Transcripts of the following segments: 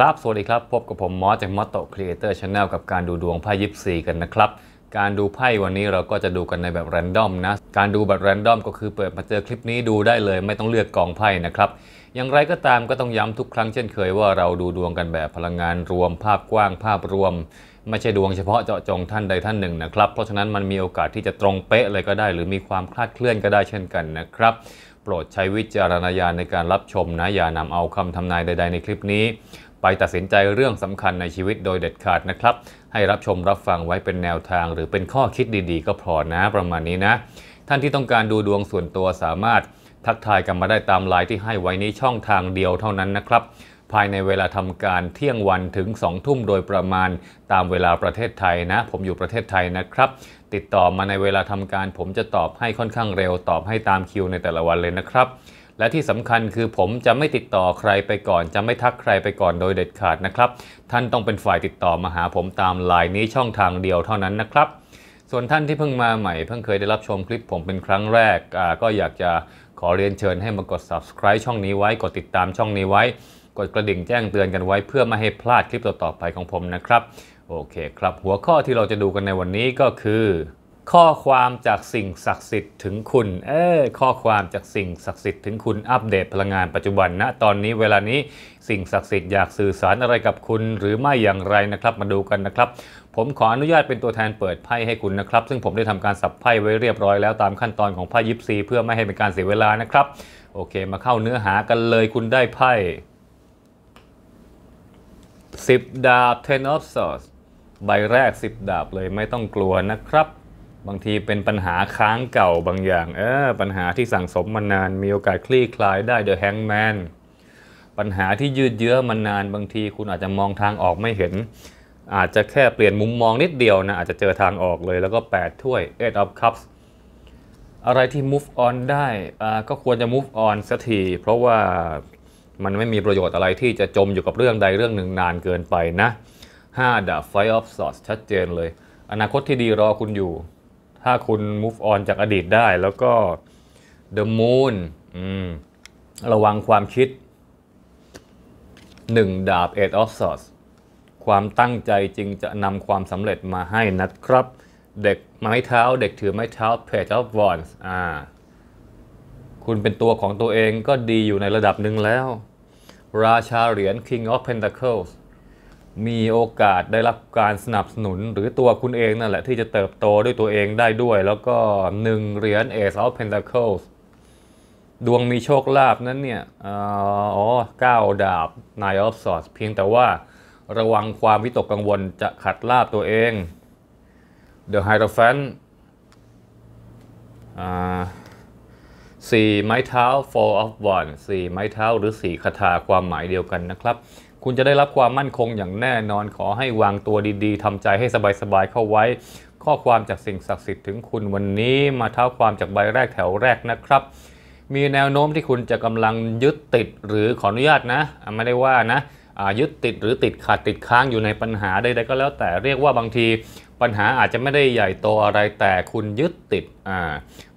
ครับสวัสดีครับพบกับผมมอสจากมอสโตครีเอเตอร์ชาแนลกับการดูดวงไพ่ยิปซีกันนะครับ การดูไพ่วันนี้เราก็จะดูกันในแบบแรนดอมนะการดูแบบแรนดอมก็คือเปิดมาเจอคลิปนี้ดูได้เลย ไม่ต้องเลือกกองไพ่นะครับ อย่างไรก็ตามก็ต้องย้ำทุกครั้งเช่นเคยว่าเราดูดวงกันแบบพลังงานรวมภาพกว้างภาพรวม ไม่ใช่ดวงเฉพาะเจาะจงท่านใดท่านหนึ่งนะครับ เพราะฉะนั้นมันมีโอกาสที่จะตรงเป๊ะเลยก็ได้ หรือมีความคลาดเคลื่อนก็ได้เช่นกันนะครับ โปรดใช้วิจารณญาณในการรับชม นะอย่านำเอาคำทำนายใดๆในคลิปนี้ไปตัดสินใจเรื่องสำคัญในชีวิตโดยเด็ดขาดนะครับ ให้รับชมรับฟังไว้เป็นแนวทาง หรือเป็นข้อคิดดีๆ ก็พอนะประมาณนี้นะ ท่านที่ต้องการดูดวงส่วนตัวสามารถทักทายกันมาได้ตามไลน์ที่ให้ไว้นี้ช่องทางเดียวเท่านั้นนะครับ ภายในเวลาทำการเที่ยงวันถึง2ทุ่มโดยประมาณตามเวลาประเทศไทยนะ ผมอยู่ประเทศไทยนะครับ ติดต่อมาในเวลาทำการ ผมจะตอบให้ค่อนข้างเร็วตอบให้ตามคิว ในแต่ละวันเลยนะครับและที่สำคัญคือผมจะไม่ติดต่อใครไปก่อนจะไม่ทักใครไปก่อนโดยเด็ดขาดนะครับ ท่านต้องเป็นฝ่ายติดต่อมาหาผมตามไลน์นี้ช่องทางเดียวเท่านั้นนะครับ ส่วนท่านที่เพิ่งมาใหม่เพิ่งเคยได้รับชมคลิปผมเป็นครั้งแรกก็อยากจะขอเรียนเชิญให้มา กด subscribe ช่องนี้ไว้ กดติดตามช่องนี้ไว้ กดกระดิ่งแจ้งเตือนกันไว้เพื่อไม่ให้พลาดคลิปต่อๆไปของผมนะครับ โอเคครับหัวข้อที่เราจะดูกันในวันนี้ก็คือข้อความจากสิ่งศักดิ์สิทธิ์ถึงคุณ เออ ข้อความจากสิ่งศักดิ์สิทธิ์ถึงคุณอัปเดตพลังงานปัจจุบันนะตอนนี้เวลานี้สิ่งศักดิ์สิทธิ์อยากสื่อสารอะไรกับคุณหรือไม่อย่างไรนะครับ มาดูกันนะครับ ผมขออนุญาตเป็นตัวแทนเปิดไพ่ให้คุณนะครับ ซึ่งผมได้ทำการสับไพ่ไว้เรียบร้อยแล้วตามขั้นตอนของไพ่ยิปซี เพื่อไม่ให้เป็นการเสียเวลานะครับ โอเค มาเข้าเนื้อหากันเลยคุณได้ไพ่สิบดาบ ten of swords ใบแรก10ดาบเลยไม่ต้องกลัวนะครับบางทีเป็นปัญหาค้างเก่าบางอย่าง เออปัญหาที่สั่งสมมานาน มีโอกาสคลี่คลายได้เดอะแฮงแมนปัญหาที่ยืดเยื้อมานานบางทีคุณอาจจะมองทางออกไม่เห็น อาจจะแค่เปลี่ยนมุมมองนิดเดียวนะ อาจจะเจอทางออกเลยแล้วก็ 8 ถ้วย8 of cups อะไรที่ move on ได้ ก็ควรจะ move on สักที เพราะว่ามันไม่มีประโยชน์อะไรที่จะจมอยู่กับเรื่องใดเรื่องหนึ่งนานเกินไปนะ5ดาบ of Swords ชัดเจนเลย อนาคตที่ดีรอคุณอยู่ถ้าคุณ move on จากอดีตได้แล้วก็ the moon ระวังความคิด1ดาบ e of swords ความตั้งใจจริงจะนำความสำเร็จมาให้นะครับ เด็กไม้เท้าเด็กถือไม้เท้า page of wands อ่า คุณเป็นตัวของตัวเองก็ดีอยู่ในระดับหนึ่งแล้ว ราชาเหรียญ king of pentacles มีโอกาสได้รับการสนับสนุนหรือตัวคุณเองนั่นแหละที่จะเติบโตด้วยตัวเองได้ด้วย แล้วก็หนึ่งเหรียญเอซอฟเพนทาโค e s ดวงมีโชคลาภนั้นเนี่ยอ๋อเก้าดาบ n i n อ of Swords เพียงแต่ว่าระวังความวิตกกังวลจะขัดลาบตัวเอง The Hierophant สี่ไม้เท้า four of wands สี่ไม้เท้าหรือสี่คาถาความหมายเดียวกันนะครับคุณจะได้รับความมั่นคงอย่างแน่นอน ขอให้วางตัวดีๆทำใจให้สบายๆ เข้าไว้ ข้อความจากสิ่งศักดิ์สิทธิ์ถึงคุณวันนี้มาเท้าความจากใบแรกแถวแรกนะครับ มีแนวโน้มที่คุณจะกำลังยึดติดหรือขออนุญาตนะ ไม่ได้ว่านะยึดติดหรือติดขาดติดค้างอยู่ในปัญหาใดๆก็แล้ว แต่เรียกว่าบางทีปัญหาอาจจะไม่ได้ใหญ่โตอะไรแต่คุณยึดติด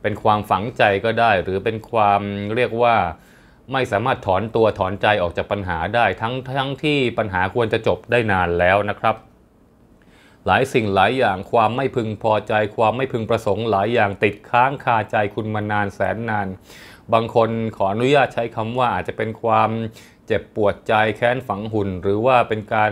เป็นความฝังใจก็ได้ หรือเป็นความเรียกว่าไม่สามารถถอนตัวถอนใจออกจากปัญหาได้ ทั้งทั้งที่ปัญหาควรจะจบได้นานแล้วนะครับ หลายสิ่งหลายอย่างความไม่พึงพอใจ ความไม่พึงประสงค์ หลายอย่างติดค้างคาใจคุณมานานแสนนาน บางคนขออนุญาตใช้คำว่าอาจจะเป็นความเจ็บปวดใจแค้นฝังหุ่น หรือว่าเป็นการ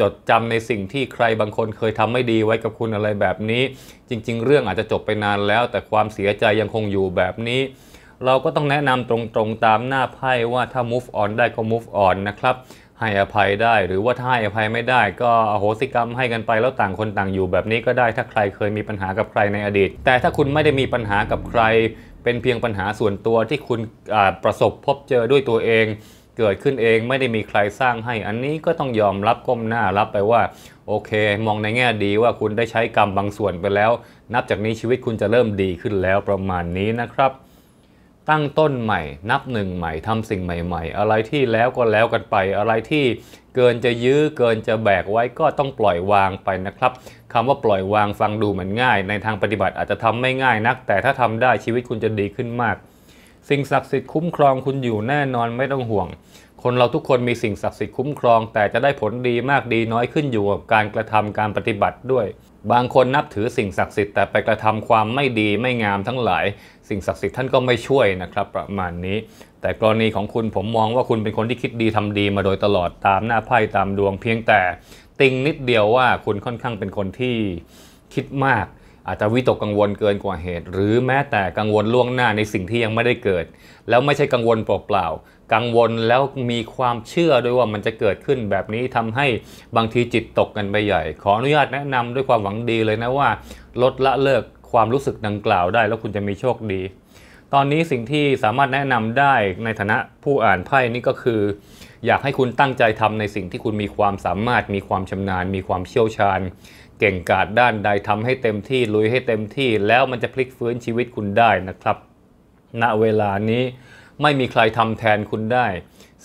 จดจำในสิ่งที่ใครบางคนเคยทำไม่ดีไว้กับคุณอะไรแบบนี้ จริงๆ เรื่องอาจจะจบไปนานแล้ว แต่ความเสียใจยังคงอยู่แบบนี้เราก็ต้องแนะนำตรงๆตามหน้าไพ่ว่าถ้า move on ได้ก็ move on นะครับให้อภัยได้หรือว่าถ้าให้อภัยไม่ได้ก็โหสิกรรมให้กันไปแล้วต่างคนต่างอยู่แบบนี้ก็ได้ถ้าใครเคยมีปัญหากับใครในอดีต แต่ถ้าคุณไม่ได้มีปัญหากับใคร เป็นเพียงปัญหาส่วนตัวที่คุณประสบพบเจอด้วยตัวเอง เกิดขึ้นเองไม่ได้มีใครสร้างให้อันนี้ก็ต้องยอมรับก้มหน้ารับไปว่า โอเค มองในแง่ดีว่าคุณได้ใช้กรรมบางส่วนไปแล้ว นับจากนี้ชีวิตคุณจะเริ่มดีขึ้นแล้วประมาณนี้นะครับตั้งต้นใหม่ นับหนึ่งใหม่ ทำสิ่งใหม่ๆ อะไรที่แล้วก็แล้วกันไป อะไรที่เกินจะยื้อเกินจะแบกไว้ก็ต้องปล่อยวางไปนะครับ คำว่าปล่อยวางฟังดูเหมือนง่าย ในทางปฏิบัติอาจจะทำไม่ง่ายนัก แต่ถ้าทำได้ชีวิตคุณจะดีขึ้นมาก สิ่งศักดิ์สิทธิ์คุ้มครองคุณอยู่แน่นอนไม่ต้องห่วง คนเราทุกคนมีสิ่งศักดิ์สิทธิ์คุ้มครอง แต่จะได้ผลดีมากดีน้อยขึ้นอยู่กับการกระทำการปฏิบัติด้วย บางคนนับถือสิ่งศักดิ์สิทธิ์แต่ไปกระทำความไม่ดีไม่งามทั้งหลายสิ่งศักดิ์สิทธิ์ท่านก็ไม่ช่วยนะครับประมาณนี้ แต่กรณีของคุณ ผมมองว่าคุณเป็นคนที่คิดดี ทำดีมาโดยตลอดตามหน้าไพ่ตามดวงเพียงแต่ติงนิดเดียวว่า คุณค่อนข้างเป็นคนที่คิดมาก อาจจะวิตกกังวลเกินกว่าเหตุ หรือแม้แต่กังวลล่วงหน้าในสิ่งที่ยังไม่ได้เกิด แล้วไม่ใช่กังวลเปล่าๆกังวลแล้วมีความเชื่อด้วยว่ามันจะเกิดขึ้น แบบนี้ทำให้บางทีจิตตกกันไปใหญ่ ขออนุญาตแนะนำด้วยความหวังดีเลยนะว่า ลดละเลิกความรู้สึกดังกล่าวได้แล้วคุณจะมีโชคดี ตอนนี้สิ่งที่สามารถแนะนำได้ในฐานะผู้อ่านไพ่นี่ก็คือ อยากให้คุณตั้งใจทำในสิ่งที่คุณมีความสามารถมีความชำนาญ มีความเชี่ยวชาญ เก่งกาจด้านใดทำให้เต็มที่ลุยให้เต็มที่ แล้วมันจะพลิกฟื้นชีวิตคุณได้นะครับ ณเวลานี้ไม่มีใครทำแทนคุณได้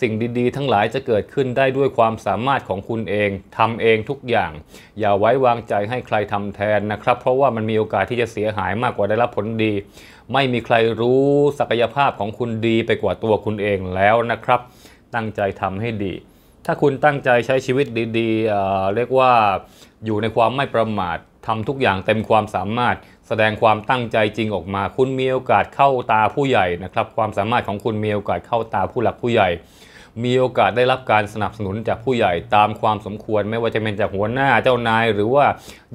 สิ่งดีๆ ทั้งหลายจะเกิดขึ้นได้ด้วยความสามารถของคุณเองทำเองทุกอย่าง อย่าไว้วางใจให้ใครทำแทนนะครับ เพราะว่ามันมีโอกาสที่จะเสียหายมากกว่าได้รับผลดี ไม่มีใครรู้ศักยภาพของคุณดีไปกว่าตัวคุณเองแล้วนะครับ ตั้งใจทำให้ดี ถ้าคุณตั้งใจใช้ชีวิตดี ๆเเรียกว่าอยู่ในความไม่ประมาททำทุกอย่างเต็มความสามารถแสดงความตั้งใจจริงออกมา คุณมีโอกาสเข้าตาผู้ใหญ่นะครับ ความสามารถของคุณมีโอกาสเข้าตาผู้หลักผู้ใหญ่มีโอกาสได้รับการสนับสนุนจากผู้ใหญ่ตามความสมควรไม่ว่าจะเป็นจากหัวหน้าเจ้านาย หรือว่า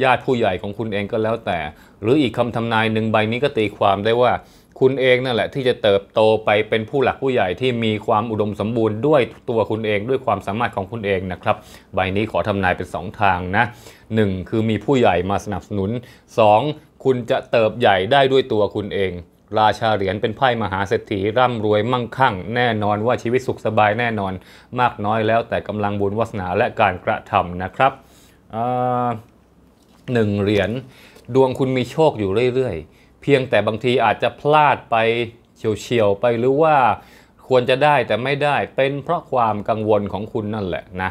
ญาติผู้ใหญ่ของคุณเองก็แล้วแต่ หรืออีกคำทำนายหนึ่งใบนี้ก็ตีความได้ว่าคุณเองนั่นแหละที่จะเติบโตไปเป็นผู้หลักผู้ใหญ่ที่มีความอุดมสมบูรณ์ด้วยตัวคุณเอง ด้วยความสามารถของคุณเองนะครับ ใบนี้ขอทำนายเป็น 2 ทางนะ 1. คือมีผู้ใหญ่มาสนับสนุน 2. คุณจะเติบใหญ่ได้ด้วยตัวคุณเองราชาเหรียญเป็นไพ่มหาเศรษฐีร่ำรวยมั่งคั่ง แน่นอนว่าชีวิตสุขสบายแน่นอนมากน้อยแล้ว แต่กำลังบุญวาสนาและการกระทำนะครับหนึ่งเหรียญ ดวงคุณมีโชคอยู่เรื่อยๆ เพียงแต่บางทีอาจจะพลาดไปเฉียวๆไปหรือว่าควรจะได้แต่ไม่ได้เป็นเพราะความกังวลของคุณนั่นแหละนะ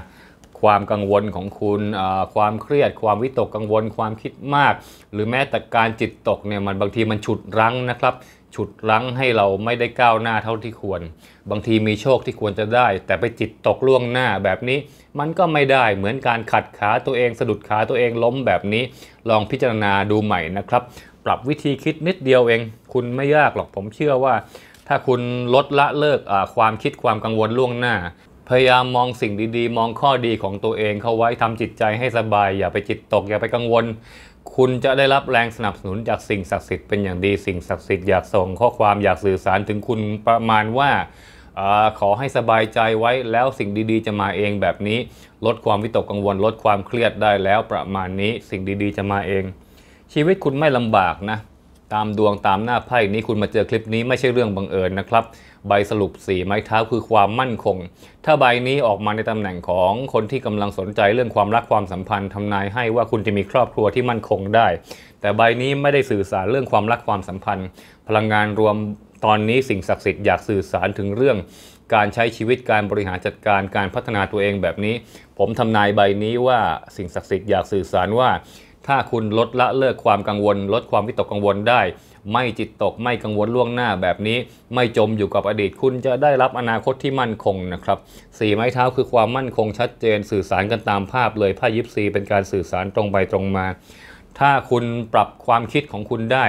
ความกังวลของคุณ ความเครียด ความวิตกกังวล ความคิดมาก หรือแม้แต่การจิตตกเนี่ย มันบางทีมันฉุดรั้งนะครับ ฉุดรั้งให้เราไม่ได้ก้าวหน้าเท่าที่ควร บางทีมีโชคที่ควรจะได้ แต่ไปจิตตกล่วงหน้าแบบนี้ มันก็ไม่ได้เหมือนการขัดขาตัวเอง สะดุดขาตัวเองล้มแบบนี้ ลองพิจารณาดูใหม่นะครับ ปรับวิธีคิดนิดเดียวเอง คุณไม่ยากหรอก ผมเชื่อว่า ถ้าคุณลดละเลิกความคิดความกังวลล่วงหน้าพยายามมองสิ่งดี ๆ มองข้อดีของตัวเอง เข้าไว้ทำจิตใจให้สบาย อย่าไปจิตตกอย่าไปกังวล คุณจะได้รับแรงสนับสนุนจากสิ่งศักดิ์สิทธิ์เป็นอย่างดี สิ่งศักดิ์สิทธิ์อยากส่งข้อความอยากสื่อสารถึงคุณประมาณว่าอขอให้สบายใจไว้แล้วสิ่งดีๆจะมาเองแบบนี้ ลดความวิตกกังวล ลดความเครียดได้แล้วประมาณนี้สิ่งดีๆจะมาเอง ชีวิตคุณไม่ลำบากนะตามดวงตามหน้าไพ่นี้ คุณมาเจอคลิปนี้ไม่ใช่เรื่องบังเอิญนะครับ ใบสรุปสี่ไม้เท้าคือความมั่นคง ถ้าใบนี้ออกมาในตำแหน่งของคนที่กำลังสนใจเรื่องความรักความสัมพันธ์ทำนายให้ว่าคุณจะมีครอบครัวที่มั่นคงได้ แต่ใบนี้ไม่ได้สื่อสารเรื่องความรักความสัมพันธ์ พลังงานรวมตอนนี้สิ่งศักดิ์สิทธิ์อยากสื่อสารถึงเรื่อง การใช้ชีวิตการบริหารจัดการการพัฒนาตัวเองแบบนี้ ผมทำนายใบนี้ว่าสิ่งศักดิ์สิทธิ์อยากสื่อสารว่าถ้าคุณลดละเลิกความกังวล ลดความวิตกกังวลได้ ไม่จิตตกไม่กังวลล่วงหน้าแบบนี้ไม่จมอยู่กับอดีตคุณจะได้รับอนาคตที่มั่นคงนะครับสี่ไม้เท้าคือความมั่นคง ชัดเจนสื่อสารกันตามภาพ เลยผ้ายิปซี เป็นการสื่อสารตรงไปตรงมา ถ้าคุณปรับความคิดของคุณได้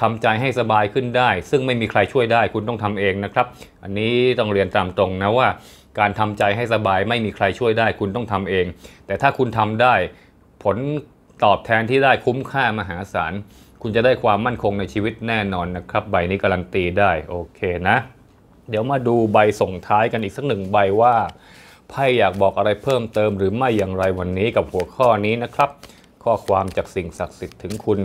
ทำใจให้สบายขึ้นได้ ซึ่งไม่มีใครช่วยได้คุณต้องทำเองนะครับ อันนี้ต้องเรียนตามตรงนะว่า การทำใจให้สบายไม่มีใครช่วยได้คุณต้องทำเอง แต่ถ้าคุณทำได้ผลตอบแทนที่ได้คุ้มค่ามหาศาล คุณจะได้ความมั่นคงในชีวิตแน่นอนนะครับ ใบนี้การันตีได้โอเคนะ เดี๋ยวมาดูใบส่งท้ายกันอีกสักหนึ่งใบว่าไพ่อยากบอกอะไรเพิ่มเติมหรือไม่อย่างไรวันนี้กับหัวข้อนี้นะครับ ข้อความจากสิ่งศักดิ์สิทธิ์ถึงคุณ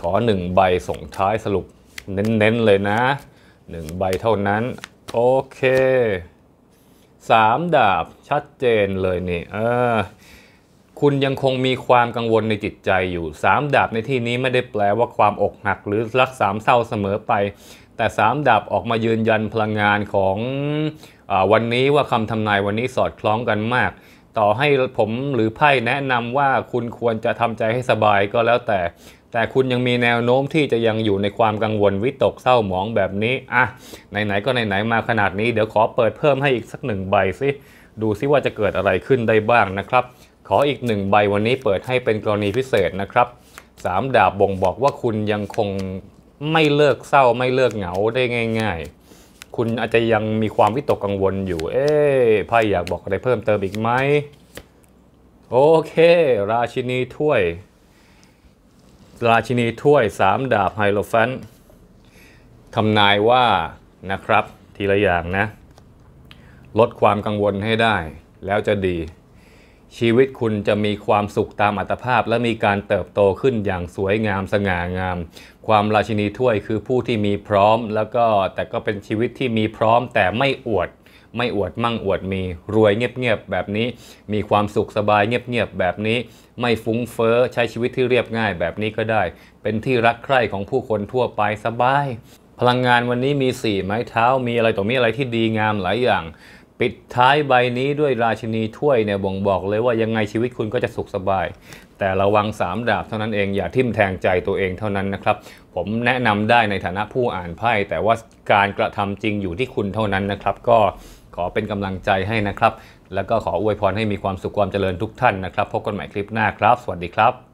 ขอหนึ่งใบส่งท้ายสรุปเน้นๆเลยนะหนึ่งใบเท่านั้น โอเคสามดาบชัดเจนเลยนี่ เออคุณยังคงมีความกังวลในจิตใจอยู่ 3ดาบในที่นี้ไม่ได้แปลว่าความอกหักหรือรักสามเศร้าเสมอไป แต่ 3 ดาบออกมายืนยันพลังงานของอวันนี้ว่าคำทำนายวันนี้สอดคล้องกันมาก ต่อให้ผมหรือไพ่แนะนำว่าคุณควรจะทำใจให้สบายก็แล้วแต่ แต่คุณยังมีแนวโน้มที่จะยังอยู่ในความกังวลวิตกเศร้าหมองแบบนี้อ่ะไหนๆก็ไหนๆมาขนาดนี้เดี๋ยวขอเปิดเพิ่มให้อีกสักหนึ่งใบสิดูซิว่าจะเกิดอะไรขึ้นได้บ้างนะครับขออีกหนึ่งใบวันนี้เปิดให้เป็นกรณีพิเศษนะครับสามดาบบ่งบอกว่าคุณยังคงไม่เลิกเศร้าไม่เลิกเหงาได้ง่ายๆ คุณอาจจะยังมีความวิตกกังวลอยู่ เอ๊ะไพ่อยากบอกอะไรเพิ่มเติมอีกไหมโอเค ราชินีถ้วย ราชินีถ้วยสามดาบไฮโลฟฟนทำนายว่านะครับ ทีละอย่างนะ ลดความกังวลให้ได้แล้วจะดีชีวิตคุณจะมีความสุขตามอัตภาพ และมีการเติบโตขึ้นอย่างสวยงามสง่างาม ความราชินีถ้วยคือผู้ที่มีพร้อมแล้วก็แต่ก็เป็นชีวิตที่มีพร้อม แต่ไม่อวด ไม่อวดมั่งอวดมี รวยเงียบๆแบบนี้ มีความสุขสบายเงียบๆแบบนี้ ไม่ฟุ้งเฟ้อใช้ชีวิตที่เรียบง่ายแบบนี้ก็ได้ เป็นที่รักใคร่ของผู้คนทั่วไปสบายพลังงานวันนี้มีสี่ไม้เท้ามีอะไรต่อมีอะไรที่ดีงามหลายอย่างปิดท้ายใบนี้ด้วยราชินีถ้วยเนี่ยบ่งบอก เลยว่ายังไงชีวิตคุณก็จะสุขสบาย แต่ระวังสามดาบเท่านั้นเองอย่าทิ่มแทงใจตัวเองเท่านั้นนะครับ ผมแนะนำได้ในฐานะผู้อ่านไพ่แต่ว่าการกระทำจริงอยู่ที่คุณเท่านั้นนะครับ ก็ขอเป็นกำลังใจให้นะครับแล้วก็ขออวยพรให้มีความสุขความเจริญทุกท่านนะครับ พบกันใหม่คลิปหน้าครับ สวัสดีครับ